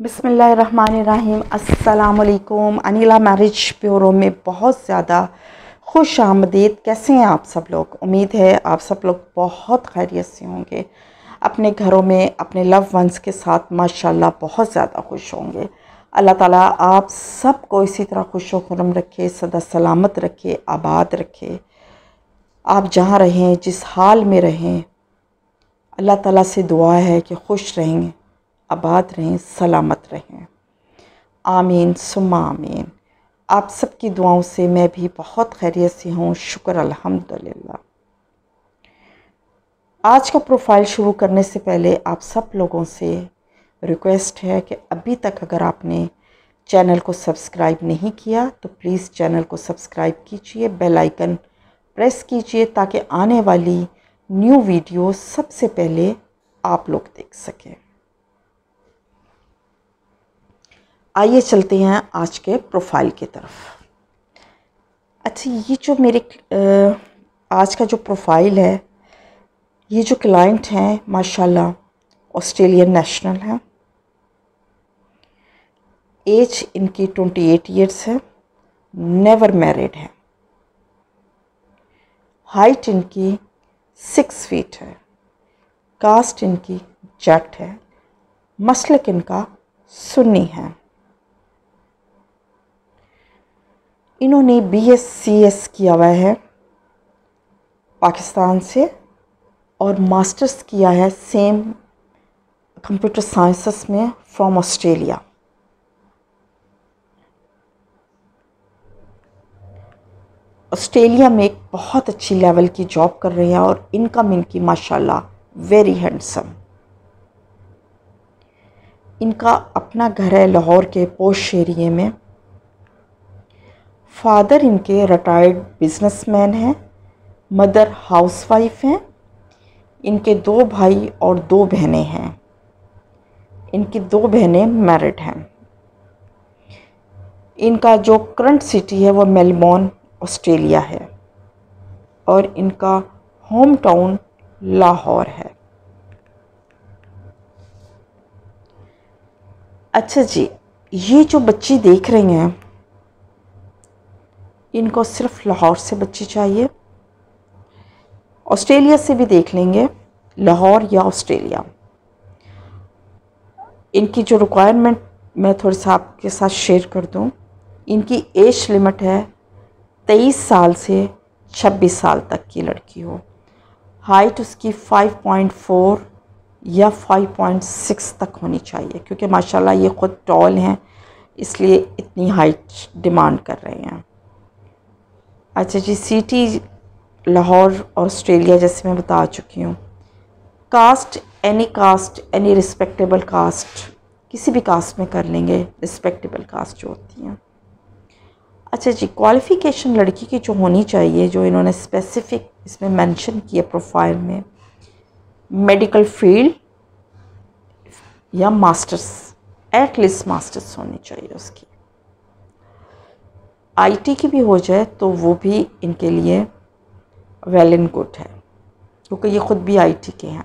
बिसमीम् अल्लाम Anila marriage bureau में बहुत ज़्यादा खुश आमदीद कैसे हैं आप सब लोग उम्मीद है आप सब लोग बहुत खैरियत से होंगे अपने घरों में अपने लव वंस के साथ माशाल्लाह बहुत ज़्यादा खुश होंगे अल्लाह ताला आप सब को इसी तरह खुश खुरम रखे सदा सलामत रखे आबाद रखे आप जहाँ रहें जिस हाल में रहें अल्लाह ताला से दुआ है कि खुश रहें आबाद रहें सलामत रहें आमीन सुमा आमीन आप सबकी दुआओं से मैं भी बहुत खैरियत से हूँ शुक्र अल्हम्दुलिल्लाह आज का प्रोफाइल शुरू करने से पहले आप सब लोगों से रिक्वेस्ट है कि अभी तक अगर आपने चैनल को सब्सक्राइब नहीं किया तो प्लीज़ चैनल को सब्सक्राइब कीजिए बेल आइकन प्रेस कीजिए ताकि आने वाली न्यू वीडियो सबसे पहले आप लोग देख सकें आइए चलते हैं आज के प्रोफाइल की तरफ अच्छा ये जो मेरे आज का जो प्रोफाइल है ये जो क्लाइंट हैं माशाल्लाह ऑस्ट्रेलियन नेशनल हैं एज इनकी ट्वेंटी एट ईयर्स है नेवर मैरिड है हाइट इनकी सिक्स फीट है कास्ट इनकी जट है मसलक इनका सुन्नी है इन्होंने बीएससीएस किया हुआ है पाकिस्तान से और मास्टर्स किया है सेम कंप्यूटर साइंसेस में फ्रॉम ऑस्ट्रेलिया ऑस्ट्रेलिया में एक बहुत अच्छी लेवल की जॉब कर रही हैं और इनकम इनकी माशाल्लाह वेरी हैंडसम इनका अपना घर है लाहौर के पोश एरिए में फादर इनके रिटायर्ड बिजनेसमैन हैं मदर हाउसवाइफ हैं इनके दो भाई और दो बहनें हैं इनकी दो बहनें मैरिड हैं इनका जो करंट सिटी है वो मेलबोर्न ऑस्ट्रेलिया है और इनका होम टाउन लाहौर है अच्छा जी ये जो बच्ची देख रही हैं इनको सिर्फ लाहौर से बच्चे चाहिए ऑस्ट्रेलिया से भी देख लेंगे लाहौर या ऑस्ट्रेलिया इनकी जो रिक्वायरमेंट मैं थोड़ी सा आपके साथ शेयर कर दूं इनकी एज लिमिट है तेईस साल से छब्बीस साल तक की लड़की हो हाइट उसकी 5.4 या 5.6 तक होनी चाहिए क्योंकि माशाल्लाह ये ख़ुद टॉल हैं इसलिए इतनी हाइट डिमांड कर रहे हैं अच्छा जी सिटी लाहौर ऑस्ट्रेलिया जैसे मैं बता चुकी हूँ caste any caste any respectable caste किसी भी कास्ट में कर लेंगे रिस्पेक्टेबल कास्ट जो होती हैं अच्छा जी क्वालिफ़िकेशन लड़की की जो होनी चाहिए जो इन्होंने स्पेसिफ़िक इसमें मेंशन किया प्रोफाइल में मेडिकल फील्ड या मास्टर्स एटलीस्ट मास्टर्स होनी चाहिए उसकी आईटी की भी हो जाए तो वो भी इनके लिए वेल एंड गुड है क्योंकि ये ख़ुद भी आईटी के हैं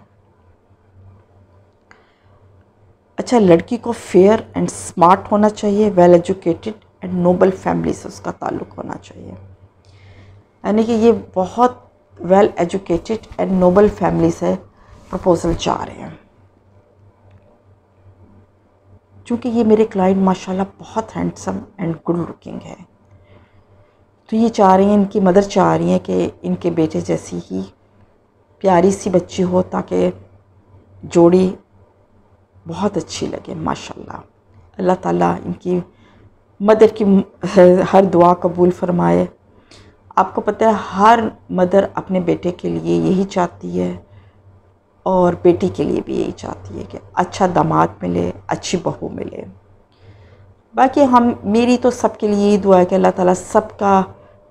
अच्छा लड़की को फेयर एंड स्मार्ट होना चाहिए well educated and noble family से उसका ताल्लुक होना चाहिए यानी कि ये बहुत well educated and noble family से प्रपोज़ल चाह रहे हैं क्योंकि ये मेरे क्लाइंट माशाल्लाह बहुत हैंडसम एंड गुड लुकिंग है तो ये चाह रही हैं इनकी मदर चाह रही हैं कि इनके बेटे जैसी ही प्यारी सी बच्ची हो ताकि जोड़ी बहुत अच्छी लगे माशाल्लाह अल्लाह ताला इनकी मदर की हर दुआ कबूल फरमाए आपको पता है हर मदर अपने बेटे के लिए यही चाहती है और बेटी के लिए भी यही चाहती है कि अच्छा दामाद मिले अच्छी बहू मिले बाकी हम मेरी तो सबके लिए यही दुआ है कि अल्लाह ताला सबका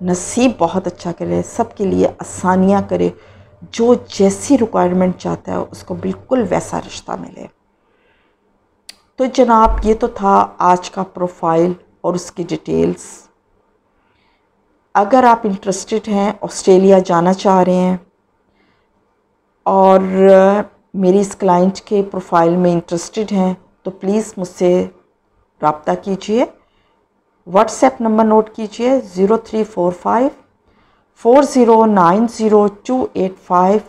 नसीब बहुत अच्छा करे सबके लिए आसानियाँ करे जो जैसी रिक्वायरमेंट चाहता है उसको बिल्कुल वैसा रिश्ता मिले तो जनाब ये तो था आज का प्रोफाइल और उसकी डिटेल्स अगर आप इंटरेस्टेड हैं ऑस्ट्रेलिया जाना चाह रहे हैं और मेरी इस क्लाइंट के प्रोफाइल में इंटरेस्टेड हैं तो प्लीज़ मुझसे रबता कीजिए व्हाट्सएप नंबर नोट कीजिए zero three four five four zero nine zero two eight five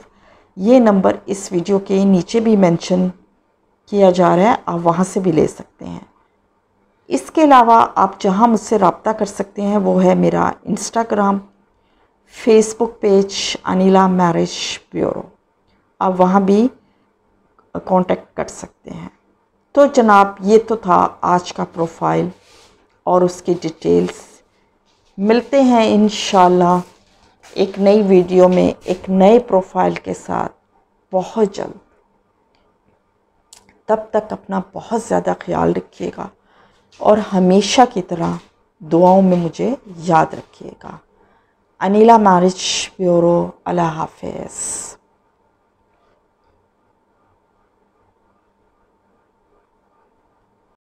ये नंबर इस वीडियो के नीचे भी मेंशन किया जा रहा है आप वहाँ से भी ले सकते हैं इसके अलावा आप जहाँ मुझसे रबता कर सकते हैं वो है मेरा Instagram Facebook page Anila marriage bureau आप वहाँ भी कांटेक्ट कर सकते हैं तो जनाब ये तो था आज का प्रोफाइल और उसकी डिटेल्स मिलते हैं इन एक नई वीडियो में एक नए प्रोफाइल के साथ बहुत जल्द तब तक अपना बहुत ज़्यादा ख्याल रखिएगा और हमेशा की तरह दुआओं में मुझे याद रखिएगा अनिला मैरिज ब्यूरो अल्लाह हाफिज़